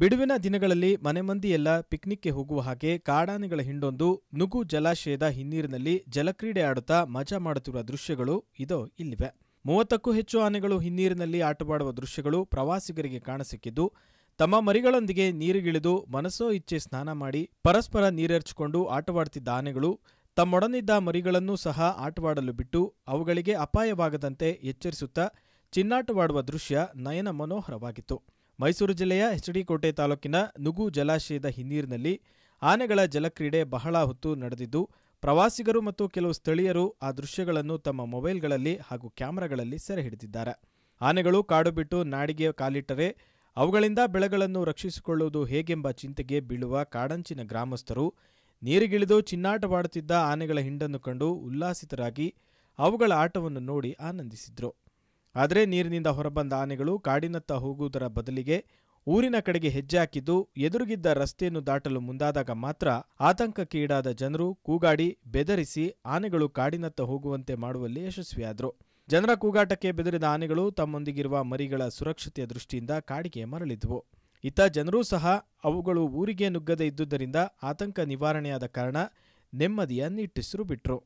ಬಿಡುವಿನ ದಿನಗಳಲ್ಲಿ ಮನೆಮಂದಿಯೆಲ್ಲ ಪಿಕ್ನಿಕ್ಗೆ ಹೋಗುವ ಹಾಗೆ ಕಾಡಾನೆಗಳ ಹಿಂಡೊಂದು ನುಗು ಜಲಾಶಯದ ಹಿನ್ನೀರಿನಲ್ಲಿ ಜಲಕ್ರೀಡೆ ಆಡುತ್ತಾ ಮಜಾ ಮಾಡುತ್ತಿರುವ ದೃಶ್ಯಗಳು ಇದೋ ಇಲ್ಲಿವೆ ಮೂವತ್ತಕ್ಕೂ ಹೆಚ್ಚು ಆನೆಗಳು ಹಿನ್ನೀರಿನಲ್ಲಿ ಆಟವಾಡುವ ದೃಶ್ಯಗಳು ಪ್ರವಾಸಿಗರಿಗೆ ಕಾಣಸಿಕ್ಕಿದ್ದು ತಮ್ಮ ಮರಿಗಳೊಂದಿಗೆ ನೀರಿಗಿಳಿದು ಮನಸ್ಸೋ ಇಚ್ಛೆ ಸ್ನಾನ ಮಾಡಿ ಪರಸ್ಪರ ನೀರೆರ್ಚಿಕೊಂಡು ಆಟವಾಡ್ತಿದ್ದ ಆನೆಗಳು ತಮ್ಮೊಡನಿದ್ದ ಮರಿಗಳನ್ನೂ ಸಹ ಆಟವಾಡಲು ಬಿಟ್ಟು ಅವುಗಳಿಗೆ ಅಪಾಯವಾಗದಂತೆ ಎಚ್ಚರಿಸುತ್ತಾ ಚಿನ್ನಾಟವಾಡುವ ದೃಶ್ಯ ನಯನ ಮನೋಹರವಾಗಿತ್ತು ಮೈಸೂರು ಜಿಲ್ಲೆಯ ಹೆಚ್ಡಿಕೋಟೆ ತಾಲೂಕಿನ ನುಗು ಜಲಾಶಯದ ಹಿನ್ನೀರಿನಲ್ಲಿ ಆನೆಗಳ ಜಲಕ್ರೀಡೆ ಬಹಳ ಹೊತ್ತು ನಡೆದಿದ್ದು ಪ್ರವಾಸಿಗರು ಮತ್ತು ಕೆಲವು ಸ್ಥಳೀಯರು ಆ ದೃಶ್ಯಗಳನ್ನು ತಮ್ಮ ಮೊಬೈಲ್ಗಳಲ್ಲಿ ಹಾಗೂ ಕ್ಯಾಮೆರಾಗಳಲ್ಲಿ ಸೆರೆ ಹಿಡಿದಿದ್ದಾರೆ ಆನೆಗಳು ಕಾಡು ಬಿಟ್ಟು ನಾಡಿಗೆ ಕಾಲಿಟ್ಟರೆ ಅವುಗಳಿಂದ ಬೆಳೆಗಳನ್ನು ರಕ್ಷಿಸಿಕೊಳ್ಳುವುದು ಹೇಗೆಂಬ ಚಿಂತೆಗೆ ಬೀಳುವ ಕಾಡಂಚಿನ ಗ್ರಾಮಸ್ಥರು ನೀರಿಗಿಳಿದು ಚಿನ್ನಾಟವಾಡುತ್ತಿದ್ದ ಆನೆಗಳ ಹಿಂಡನ್ನು ಕಂಡು ಉಲ್ಲಾಸಿತರಾಗಿ ಅವುಗಳ ಆಟವನ್ನು ನೋಡಿ ಆನಂದಿಸಿದ್ರು ಆದರೆ ನೀರಿನಿಂದ ಹೊರಬಂದ ಆನೆಗಳು ಕಾಡಿನತ್ತ ಹೋಗುವುದರ ಬದಲಿಗೆ ಊರಿನ ಕಡೆಗೆ ಹೆಜ್ಜೆ ಹಾಕಿದ್ದು ಎದುರುಗಿದ್ದ ರಸ್ತೆಯನ್ನು ದಾಟಲು ಮುಂದಾದಾಗ ಮಾತ್ರ ಆತಂಕಕ್ಕೀಡಾದ ಜನರು ಕೂಗಾಡಿ ಬೆದರಿಸಿ ಆನೆಗಳು ಕಾಡಿನತ್ತ ಹೋಗುವಂತೆ ಮಾಡುವಲ್ಲಿ ಯಶಸ್ವಿಯಾದರು ಜನರ ಕೂಗಾಟಕ್ಕೆ ಬೆದರಿದ ಆನೆಗಳು ತಮ್ಮೊಂದಿಗಿರುವ ಮರಿಗಳ ಸುರಕ್ಷತೆಯ ದೃಷ್ಟಿಯಿಂದ ಕಾಡಿಗೆ ಮರಳಿದ್ವು ಇತ್ತ ಜನರೂ ಸಹ ಅವುಗಳು ಊರಿಗೆ ನುಗ್ಗದೇ ಇದ್ದುದರಿಂದ ಆತಂಕ ನಿವಾರಣೆಯಾದ ಕಾರಣ ನೆಮ್ಮದಿಯ ನಿಟ್ಟುಸಿರು ಬಿಟ್ರು